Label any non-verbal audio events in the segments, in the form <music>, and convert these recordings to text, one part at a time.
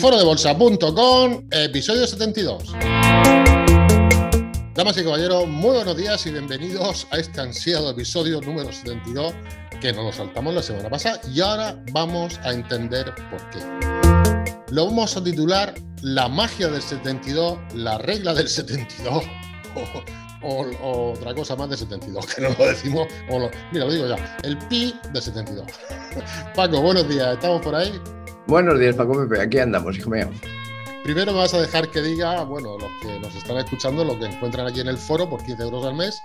bolsa.com episodio 72. Damas y caballeros, muy buenos días y bienvenidos a este ansiado episodio número 72 que nos lo saltamos la semana pasada y ahora vamos a entender por qué. Lo vamos a titular La magia del 72, la regla del 72 <laughs> o, otra cosa más de 72, que no lo decimos, o lo, mira, lo digo ya, el pi de 72. <laughs> Paco, buenos días, ¿estamos por ahí? Buenos días, Paco Pepe. Aquí andamos, hijo mío. Primero me vas a dejar que diga, bueno, los que nos están escuchando, Los que encuentran aquí en el foro por 15 euros al mes,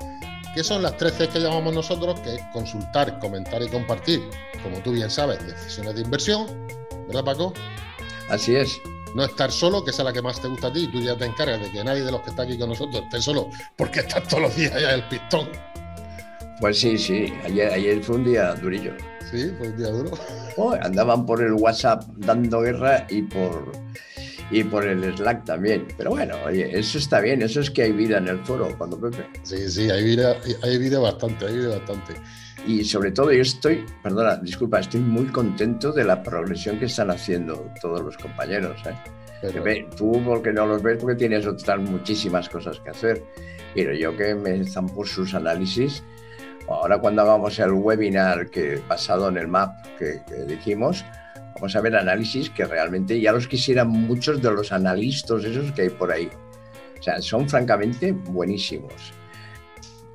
que son las 13 que llamamos nosotros, que es consultar, comentar y compartir, como tú bien sabes, decisiones de inversión, ¿verdad, Paco? Así es. No estar solo, que es la que más te gusta a ti, y tú ya te encargas de que nadie de los que está aquí con nosotros esté solo, porque estás todos los días en el pistón. Pues sí, sí, ayer, fue un día durillo. Sí, fue un día duro. andaban por el WhatsApp dando guerra y por, y por el Slack también. Pero bueno, oye, eso está bien, eso es que hay vida en el foro, cuando Pepe. Sí, sí, hay vida, hay vida bastante, hay vida bastante. Y sobre todo yo estoy, perdona, disculpa, estoy muy contento de la progresión que están haciendo todos los compañeros. ¿eh? tú porque no los ves, porque tienes otras muchísimas cosas que hacer. Pero yo que me zampo sus análisis, Ahora cuando hagamos el webinar que basado en el map que, dijimos, vamos a ver análisis que realmente ya los quisieran muchos de los analistas esos que hay por ahí. O sea, son francamente buenísimos.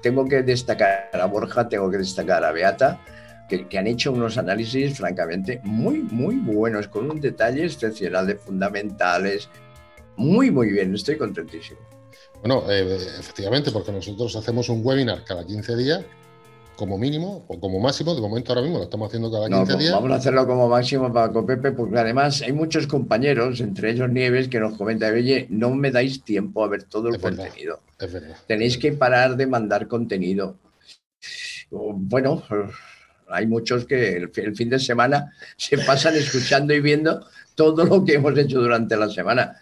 Tengo que destacar a Borja, tengo que destacar a Beata, que, han hecho unos análisis francamente muy, muy buenos, con un detalle excepcional de fundamentales. Muy, muy bien, estoy contentísimo. Bueno, eh, efectivamente, porque nosotros hacemos un webinar cada 15 días como mínimo o como máximo, de momento ahora mismo lo estamos haciendo cada 15 pues días. Vamos a hacerlo como máximo, Paco Pepe, porque además hay muchos compañeros, entre ellos Nieves, que nos comenta, oye, no me dais tiempo a ver todo el contenido. Tenéis que parar de mandar contenido. Bueno, hay muchos que el fin de semana <laughs> se pasan escuchando y viendo todo lo que hemos hecho durante la semana.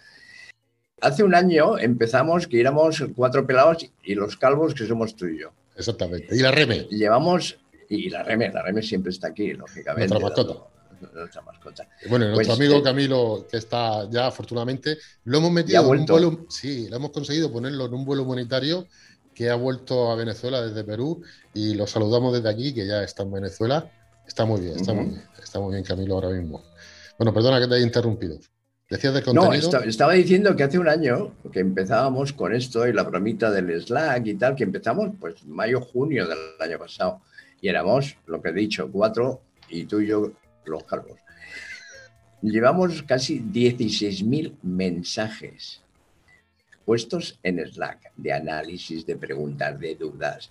Hace un año empezamos que éramos cuatro pelados y los calvos que somos tú y yo. Exactamente. Y la Reme. Llevamos, y la Reme, la Reme siempre está aquí, lógicamente. Nuestra mascota. mascota. Bueno, nuestro pues, amigo eh, Camilo, que está ya afortunadamente, lo hemos metido en un vuelo, sí, lo hemos conseguido ponerlo en un vuelo humanitario que ha vuelto a Venezuela desde Perú y lo saludamos desde aquí, que ya está en Venezuela. Está muy bien, está muy bien, está muy bien Camilo ahora mismo. Bueno, perdona que te haya interrumpido. No, estaba diciendo que hace un año que empezábamos con esto y la bromita del Slack y tal, que empezamos pues mayo, junio del año pasado. Y éramos, lo que he dicho, cuatro y tú y yo los calvos. Llevamos casi 16.000 mensajes puestos en Slack de análisis, de preguntas, de dudas.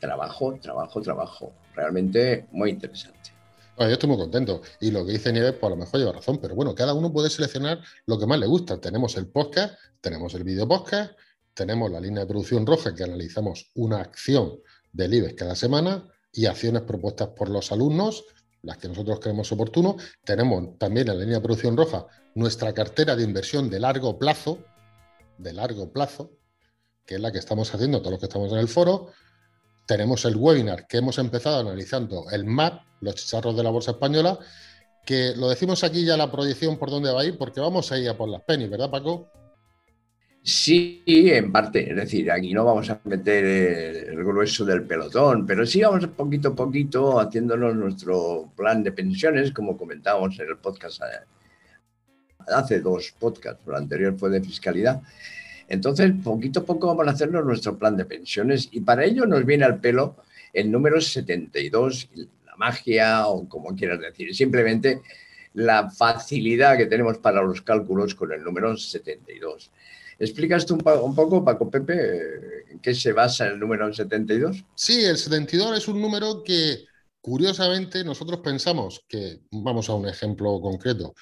Trabajo, trabajo, trabajo. Realmente muy interesante yo estoy muy contento. Y lo que dice Nieves, pues a lo mejor lleva razón, pero bueno, cada uno puede seleccionar lo que más le gusta. Tenemos el podcast, tenemos el video podcast, tenemos la línea de producción roja que analizamos una acción del IBEX cada semana y acciones propuestas por los alumnos, las que nosotros creemos oportuno. Tenemos también en la línea de producción roja nuestra cartera de inversión de largo plazo, de largo plazo, que es la que estamos haciendo todos los que estamos en el foro tenemos el webinar que hemos empezado analizando el MAP, los chicharros de la Bolsa Española, que lo decimos aquí ya la proyección por dónde va a ir, porque vamos a ir a por las penis, ¿verdad, Paco? Sí, en parte. Es decir, aquí no vamos a meter el grueso del pelotón, pero sí vamos poquito a poquito haciéndonos nuestro plan de pensiones, como comentábamos en el podcast eh, hace dos podcasts, el anterior fue de fiscalidad. Entonces, poquito a poco vamos a hacernos nuestro plan de pensiones y para ello nos viene al pelo el número 72, la magia o como quieras decir, simplemente la facilidad que tenemos para los cálculos con el número 72. ¿Explicas tú un, poco, Paco Pepe, en qué se basa el número 72? Sí, el 72 es un número que curiosamente nosotros pensamos que, vamos a un ejemplo concreto,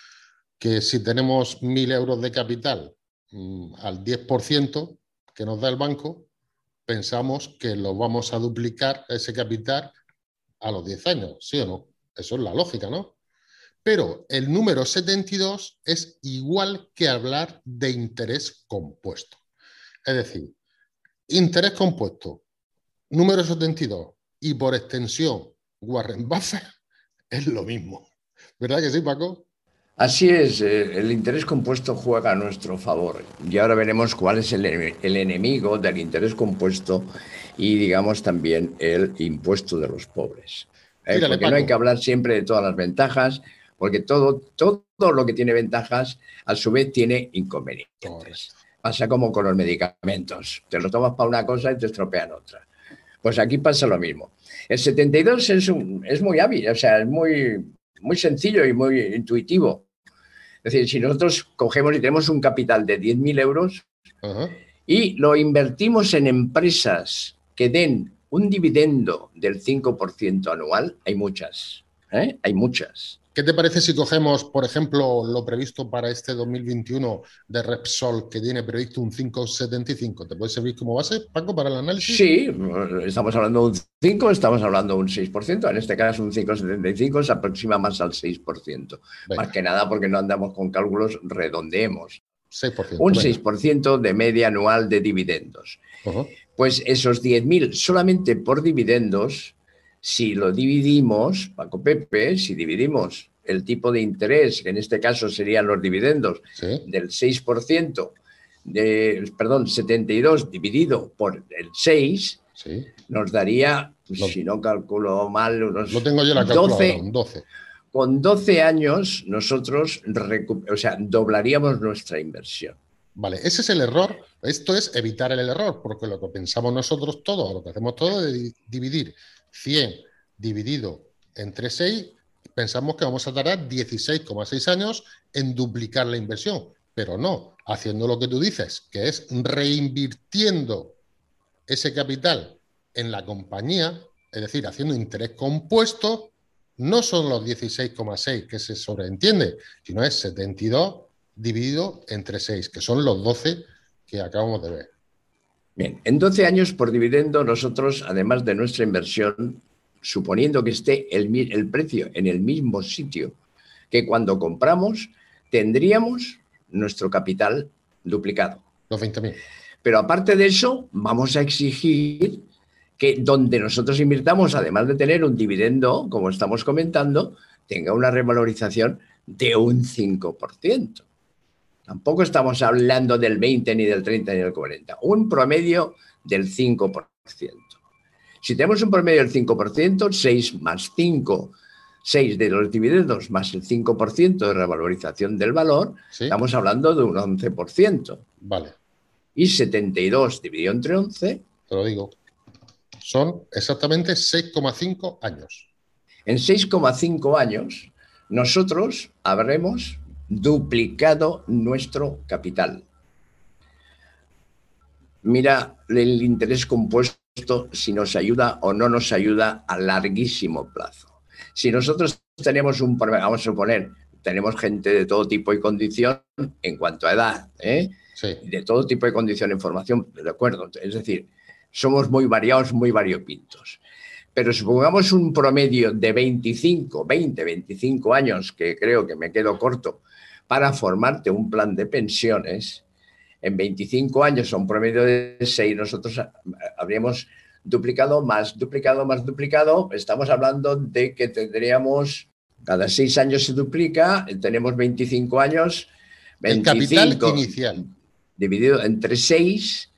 que si tenemos 1.000 euros de capital Mm, al 10% que nos da el banco, pensamos que lo vamos a duplicar ese capital a los 10 años, ¿sí o no? Eso es la lógica, ¿no? Pero el número 72 es igual que hablar de interés compuesto. Es decir, interés compuesto, número 72 y por extensión Warren Buffett <laughs> es lo mismo. ¿Verdad que sí, Paco? Así es, eh, el interés compuesto juega a nuestro favor y ahora veremos cuál es el, enemigo del interés compuesto y digamos también el impuesto de los pobres. Eh, porque no hay que hablar siempre de todas las ventajas, porque todo, todo lo que tiene ventajas a su vez tiene inconvenientes. Pasa como con los medicamentos, te lo tomas para una cosa y te estropean otra. Pues aquí pasa lo mismo. El 72 es, un, es muy hábil, o sea, es muy, muy sencillo y muy intuitivo es decir, si nosotros cogemos y tenemos un capital de 10.000 euros y lo invertimos en empresas que den un dividendo del 5% anual, hay muchas, ¿eh? hay muchas. ¿Qué te parece si cogemos, por ejemplo, lo previsto para este 2021 de Repsol, que tiene previsto un 5,75? ¿Te puede servir como base, Paco, para el análisis? Sí, estamos hablando de un 5, estamos hablando de un 6%. En este caso, un 5,75 se aproxima más al 6%. Más que nada porque no andamos con cálculos, redondeemos. 6%, un 6% de media anual de dividendos. Pues esos 10.000 solamente por dividendos si lo dividimos, Paco Pepe, si dividimos el tipo de interés, que en este caso serían los dividendos, del 6%, de, perdón, 72 dividido por el 6, nos daría, pues, si no calculo mal, no tengo yo la 12, Con 12 años nosotros sea, doblaríamos nuestra inversión. Vale, ese es el error. Esto es evitar el error, porque lo que pensamos nosotros todos, lo que hacemos todos es dividir 100 dividido entre 6, pensamos que vamos a tardar 16,6 años en duplicar la inversión, pero no, haciendo lo que tú dices, que es reinvirtiendo ese capital en la compañía, es decir, haciendo interés compuesto, no son los 16,6 que se sobreentiende, sino es 72 dividido entre 6, que son los 12 que acabamos de ver. Bien, en 12 años por dividendo nosotros, además de nuestra inversión, suponiendo que esté el, el precio en el mismo sitio que cuando compramos, tendríamos nuestro capital duplicado. Pero aparte de eso, vamos a exigir que donde nosotros invirtamos, además de tener un dividendo, como estamos comentando, tenga una revalorización de un 5%. Tampoco estamos hablando del 20, ni del 30, ni del 40. Un promedio del 5%. Si tenemos un promedio del 5%, 6 más 5, 6 de los dividendos más el 5% de revalorización del valor, estamos hablando de un 11%. Vale. Y 72 dividido entre 11. Te lo digo. Son exactamente 6,5 años. En 6,5 años, nosotros habremos duplicado nuestro capital. Mira el interés compuesto si nos ayuda o no nos ayuda a larguísimo plazo. Si nosotros tenemos un problema, vamos a suponer, tenemos gente de todo tipo y condición en cuanto a edad, ¿eh? de todo tipo de condición en formación, de acuerdo. Es decir, somos muy variados, muy variopintos. Pero supongamos un promedio de 25, 20, 25 años, que creo que me quedo corto, para formarte un plan de pensiones, en 25 años son promedio de 6, nosotros ah, habríamos duplicado más, duplicado más, duplicado. Estamos hablando de que tendríamos, cada 6 años se duplica, eh, tenemos 25 años. El capital inicial. Dividido entre 6,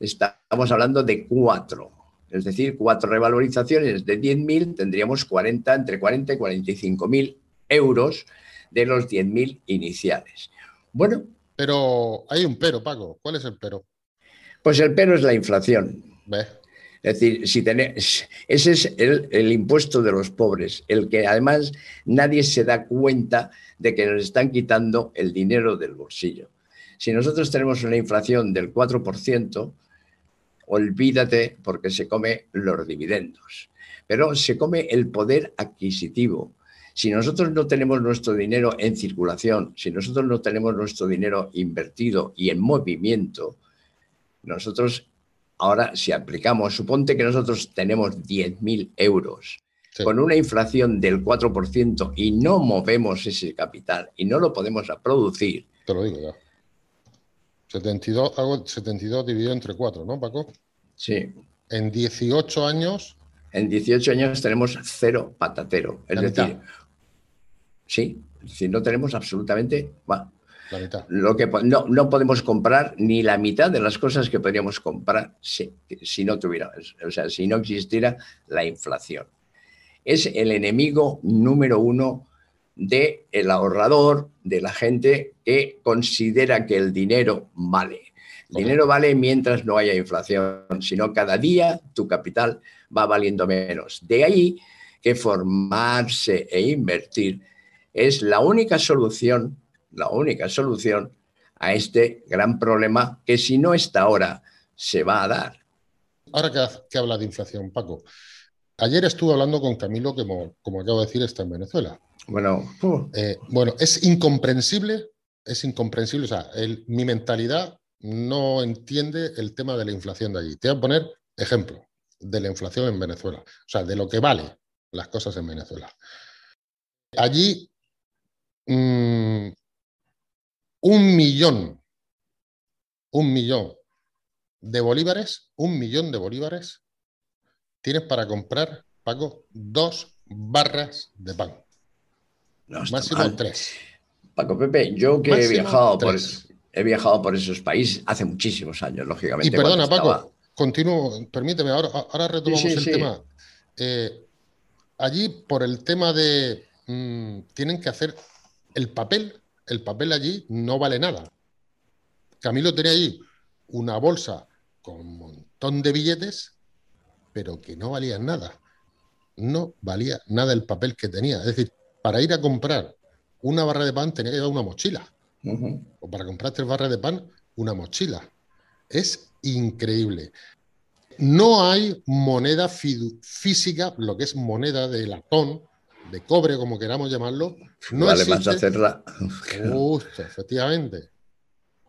estamos hablando de 4. Es decir, cuatro revalorizaciones de 10.000, tendríamos 40, entre 40 y 45.000 euros de los 10.000 iniciales. Bueno. Pero hay un pero, Paco. ¿Cuál es el pero? Pues el pero es la inflación. Es decir, si tenés, ese es el, impuesto de los pobres, el que además nadie se da cuenta de que nos están quitando el dinero del bolsillo. Si nosotros tenemos una inflación del 4%, olvídate porque se come los dividendos, pero se come el poder adquisitivo, si nosotros no tenemos nuestro dinero en circulación, si nosotros no tenemos nuestro dinero invertido y en movimiento, nosotros ahora si aplicamos, suponte que nosotros tenemos 10.000 euros con una inflación del 4% y no movemos ese capital y no lo podemos producir. Te lo digo ya. 72, hago 72 dividido entre 4, ¿no, Paco? Sí. En 18 años en 18 años tenemos cero patatero. Es decir, sí, si no tenemos absolutamente... Lo que, no, podemos comprar ni la mitad de las cosas que podríamos comprar si, no tuviera, o sea, si no existiera la inflación. Es el enemigo número uno del el ahorrador, de la gente que considera que el dinero vale dinero vale mientras no haya inflación, sino cada día tu capital va valiendo menos. De ahí que formarse e invertir es la única solución, la única solución a este gran problema que si no está ahora, se va a dar. Ahora que, habla de inflación, Paco, ayer estuve hablando con Camilo, que como, acabo de decir, está en Venezuela. Bueno, eh, bueno es incomprensible, es incomprensible, o sea, mi mentalidad no entiende el tema de la inflación de allí. Te voy a poner ejemplo de la inflación en Venezuela, o sea, de lo que vale las cosas en Venezuela. Allí, mm, un millón, un millón de bolívares, un millón de bolívares, tienes para comprar, Paco, dos barras de pan. Máximo tres. Paco Pepe, yo que he viajado por He viajado por esos países hace muchísimos años, lógicamente. Y perdona, Paco, continúo, permíteme, ahora, retomamos el tema. Eh, allí, por el tema de. Mm, tienen que hacer el papel, el papel allí no vale nada. Camilo tenía allí una bolsa con un montón de billetes, pero que no valían nada. No valía nada el papel que tenía. Es decir, para ir a comprar una barra de pan tenía que llevar una mochila. O para comprar tres barras de pan, una mochila. Es increíble. No hay moneda física, lo que es moneda de latón, de cobre, como queramos llamarlo. No vale más hacerla. <laughs> Justo, efectivamente.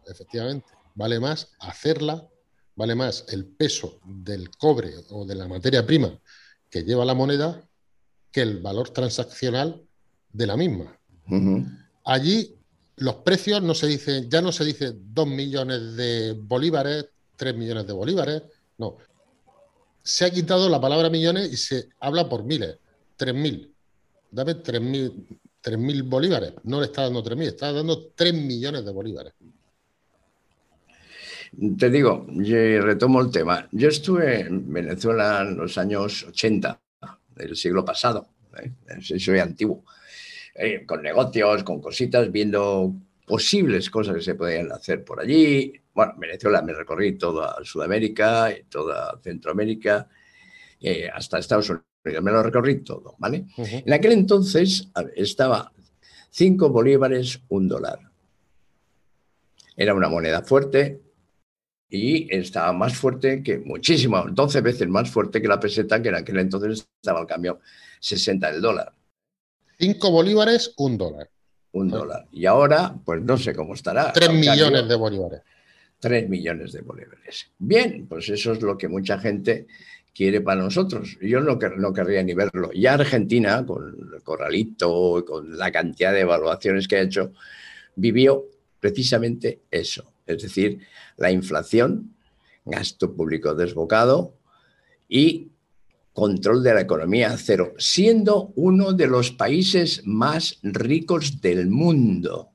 Efectivamente. Vale más hacerla, vale más el peso del cobre o de la materia prima que lleva la moneda que el valor transaccional de la misma. Allí los precios no se dicen, ya no se dice 2 millones de bolívares, 3 millones de bolívares, no. Se ha quitado la palabra millones y se habla por miles, 3.000. Dame 3.000 bolívares. No le está dando 3.000, está dando 3 millones de bolívares. Te digo, eh, retomo el tema. Yo estuve en Venezuela en los años 80 del siglo pasado, ¿eh? soy antiguo. Eh, con negocios, con cositas, viendo posibles cosas que se podían hacer por allí. Bueno, Venezuela me recorrí toda Sudamérica, toda Centroamérica, eh, hasta Estados Unidos. Me lo recorrí todo, ¿vale? En aquel entonces estaba 5 bolívares, un dólar. Era una moneda fuerte y estaba más fuerte que muchísimo, 12 veces más fuerte que la peseta, que en aquel entonces estaba al cambio 60 del dólar. Cinco bolívares, un dólar. Un dólar. Y ahora, pues no sé cómo estará. Tres millones de bolívares. 3 millones de bolívares. Bien, pues eso es lo que mucha gente quiere para nosotros. Yo no, no querría ni verlo. Ya Argentina, con el Corralito, con la cantidad de evaluaciones que ha hecho, vivió precisamente eso. Es decir, la inflación, gasto público desbocado y control de la economía cero, siendo uno de los países más ricos del mundo.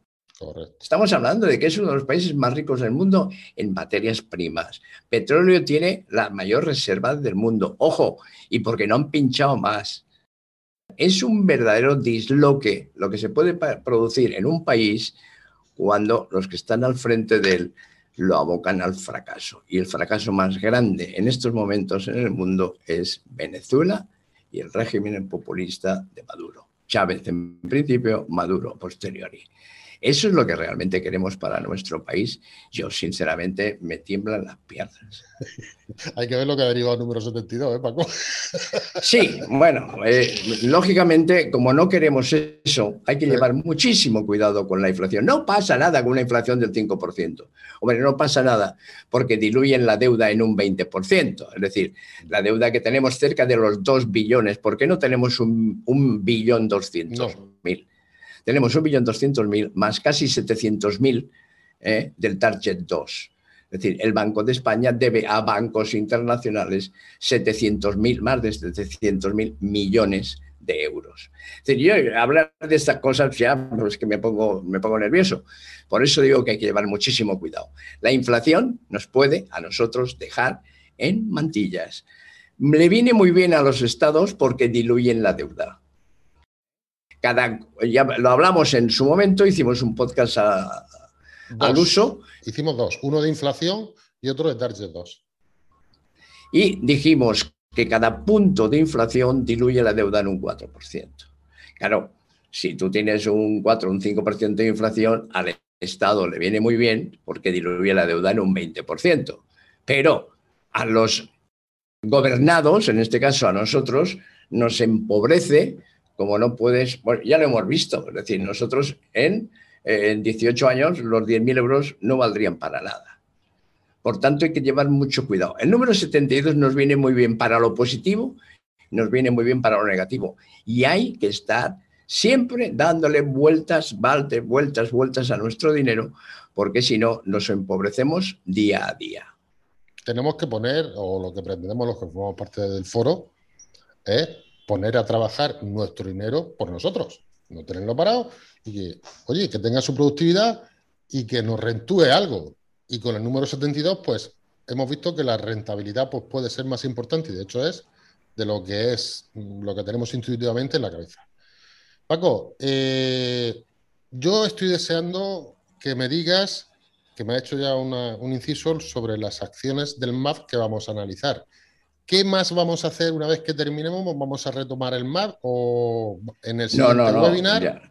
Estamos hablando de que es uno de los países más ricos del mundo en materias primas. Petróleo tiene la mayor reserva del mundo. Ojo, y porque no han pinchado más. Es un verdadero disloque lo que se puede producir en un país cuando los que están al frente del lo abocan al fracaso. Y el fracaso más grande en estos momentos en el mundo es Venezuela y el régimen populista de Maduro. Chávez en principio, Maduro posteriori. Eso es lo que realmente queremos para nuestro país. Yo, sinceramente, me tiemblan las piernas. <laughs> Hay que ver lo que ha derivado el número 72, ¿eh, Paco? <laughs> sí, bueno, eh, lógicamente, como no queremos eso, hay que llevar muchísimo cuidado con la inflación. No pasa nada con una inflación del 5%. Hombre, no pasa nada porque diluyen la deuda en un 20%. Es decir, la deuda que tenemos cerca de los 2 billones, ¿por qué no tenemos un, billón 200 mil? tenemos 1.200.000 más casi 700.000 ¿eh? del Target 2. Es decir, el Banco de España debe a bancos internacionales 700.000, más de 700.000 millones de euros. Es decir, yo hablar de estas cosas ya pues, es que me pongo, me pongo nervioso. Por eso digo que hay que llevar muchísimo cuidado. La inflación nos puede a nosotros dejar en mantillas. Le viene muy bien a los estados porque diluyen la deuda cada, ya lo hablamos en su momento, hicimos un podcast al uso. Hicimos dos, uno de inflación y otro de target 2. Y dijimos que cada punto de inflación diluye la deuda en un 4%. Claro, si tú tienes un 4, un 5% de inflación, al Estado le viene muy bien porque diluye la deuda en un 20%. Pero a los gobernados, en este caso a nosotros, nos empobrece como no puedes, ya lo hemos visto, es decir, nosotros en, 18 años los 10.000 euros no valdrían para nada. Por tanto, hay que llevar mucho cuidado. El número 72 nos viene muy bien para lo positivo, nos viene muy bien para lo negativo. Y hay que estar siempre dándole vueltas, vueltas, vueltas a nuestro dinero, porque si no, nos empobrecemos día a día. Tenemos que poner, o lo que pretendemos los que formamos parte del foro, ¿eh? poner a trabajar nuestro dinero por nosotros, no tenerlo parado y que, oye, que tenga su productividad y que nos rentúe algo. Y con el número 72, pues hemos visto que la rentabilidad pues, puede ser más importante y de hecho es de lo que es mm, lo que tenemos intuitivamente en la cabeza. Paco, eh, yo estoy deseando que me digas, que me ha hecho ya un inciso sobre las acciones del MAP que vamos a analizar. ¿Qué más vamos a hacer una vez que terminemos? ¿Vamos a retomar el mar o en el siguiente no, no, webinar?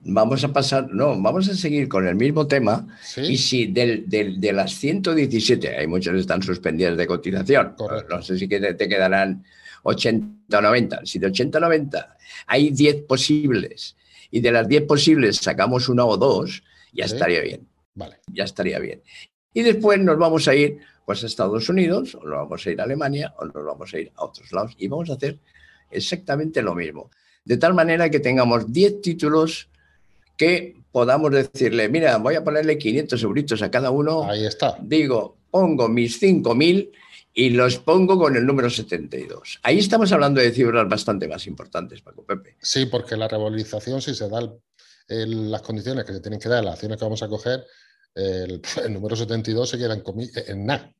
Vamos a pasar, no, vamos a seguir con el mismo tema. Y si de las 117, hay muchas que están suspendidas de cotización, no sé si te, quedarán 80 o 90. Si de 80 a 90 hay 10 posibles y de las 10 posibles sacamos una o dos, ya estaría bien. Vale. Ya estaría bien. Y después nos vamos a ir pues Estados Unidos, o nos vamos a ir a Alemania, o nos vamos a ir a otros lados, y vamos a hacer exactamente lo mismo. De tal manera que tengamos 10 títulos que podamos decirle, mira, voy a ponerle 500 euritos a cada uno. Ahí está. Digo, pongo mis 5.000 y los pongo con el número 72. Ahí estamos hablando de cifras bastante más importantes, Paco Pepe. Sí, porque la revalorización, si se dan las condiciones que se tienen que dar, las acciones que vamos a coger, el, <laughs> número 72 se queda en, en nada.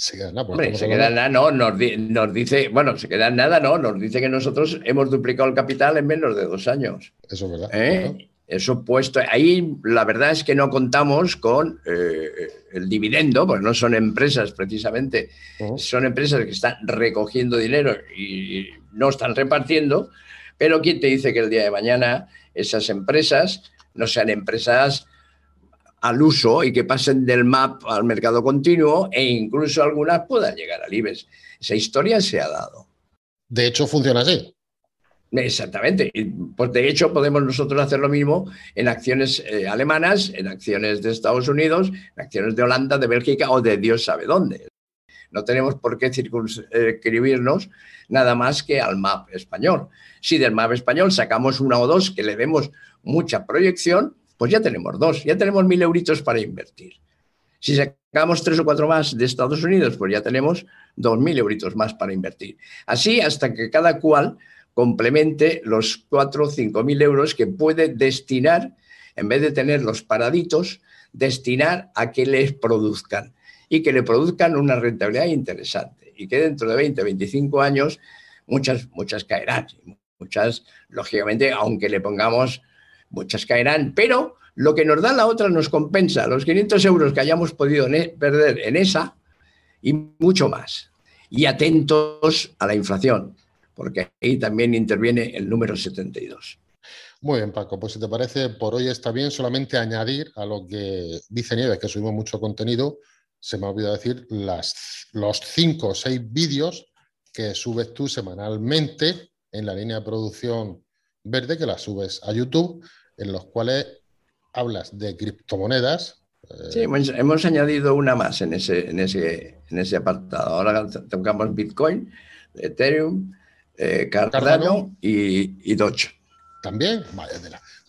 Se queda pues nada. no, nos, dice, bueno, se queda nada, no, nos dice que nosotros hemos duplicado el capital en menos de dos años. Eso es verdad. ¿Eh? Eso puesto, ahí la verdad es que no contamos con eh, el dividendo, pues no son empresas precisamente, son empresas que están recogiendo dinero y no están repartiendo, pero ¿quién te dice que el día de mañana esas empresas no sean empresas al uso y que pasen del MAP al mercado continuo e incluso algunas puedan llegar al IBEX. Esa historia se ha dado. De hecho, funciona así. Exactamente. Pues de hecho, podemos nosotros hacer lo mismo en acciones eh, alemanas, en acciones de Estados Unidos, en acciones de Holanda, de Bélgica o de Dios sabe dónde. No tenemos por qué circunscribirnos nada más que al MAP español. Si del MAP español sacamos una o dos que le vemos mucha proyección, pues ya tenemos dos, ya tenemos mil euritos para invertir. Si sacamos tres o cuatro más de Estados Unidos, pues ya tenemos dos mil euritos más para invertir. Así hasta que cada cual complemente los cuatro o cinco mil euros que puede destinar, en vez de tener los paraditos, destinar a que les produzcan y que le produzcan una rentabilidad interesante y que dentro de 20, o 25 años muchas, muchas caerán, muchas, lógicamente, aunque le pongamos muchas caerán, pero lo que nos da la otra nos compensa los 500 euros que hayamos podido perder en esa y mucho más. Y atentos a la inflación, porque ahí también interviene el número 72. Muy bien, Paco. Pues si te parece, por hoy está bien. Solamente añadir a lo que dice Nieves, que subimos mucho contenido, se me ha olvidado decir las, los cinco o seis vídeos que subes tú semanalmente en la línea de producción verde que las subes a YouTube, en los cuales hablas de criptomonedas. Eh, sí, hemos, añadido una más en ese, en ese, en ese apartado. Ahora tocamos Bitcoin, Ethereum, eh, Cardano, y, Doge. También,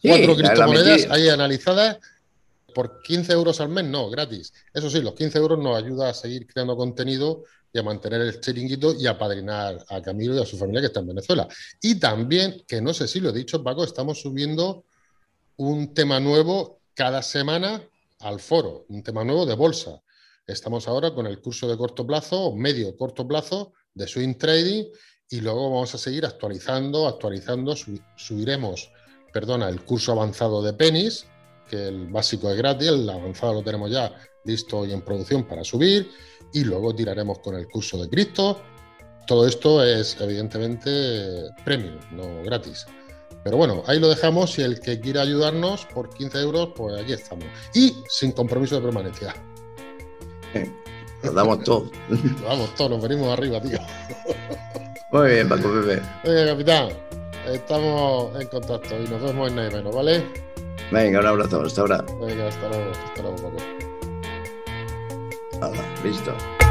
Cuatro criptomonedas ahí analizadas por 15 euros al mes, no, gratis. Eso sí, los 15 euros nos ayuda a seguir creando contenido y a mantener el chiringuito y a padrinar a Camilo y a su familia que está en Venezuela. Y también, que no sé si lo he dicho, Paco, estamos subiendo un tema nuevo cada semana al foro, un tema nuevo de bolsa. Estamos ahora con el curso de corto plazo, medio corto plazo, de swing trading y luego vamos a seguir actualizando, actualizando, subiremos, perdona, el curso avanzado de penis, que el básico es gratis, el avanzado lo tenemos ya listo y en producción para subir y luego tiraremos con el curso de Cristo. Todo esto es evidentemente premium, no gratis. Pero bueno, ahí lo dejamos y el que quiera ayudarnos por 15 euros, pues aquí estamos. Y sin compromiso de permanencia. nos damos todo. nos <laughs> damos todo, nos venimos arriba, tío. Muy bien, Paco Pepe. Venga, capitán, estamos en contacto y nos vemos en Naimeno, ¿vale? Venga, un abrazo, hasta ahora. Venga, hasta luego, hasta luego, Paco. Até lá. Beijão.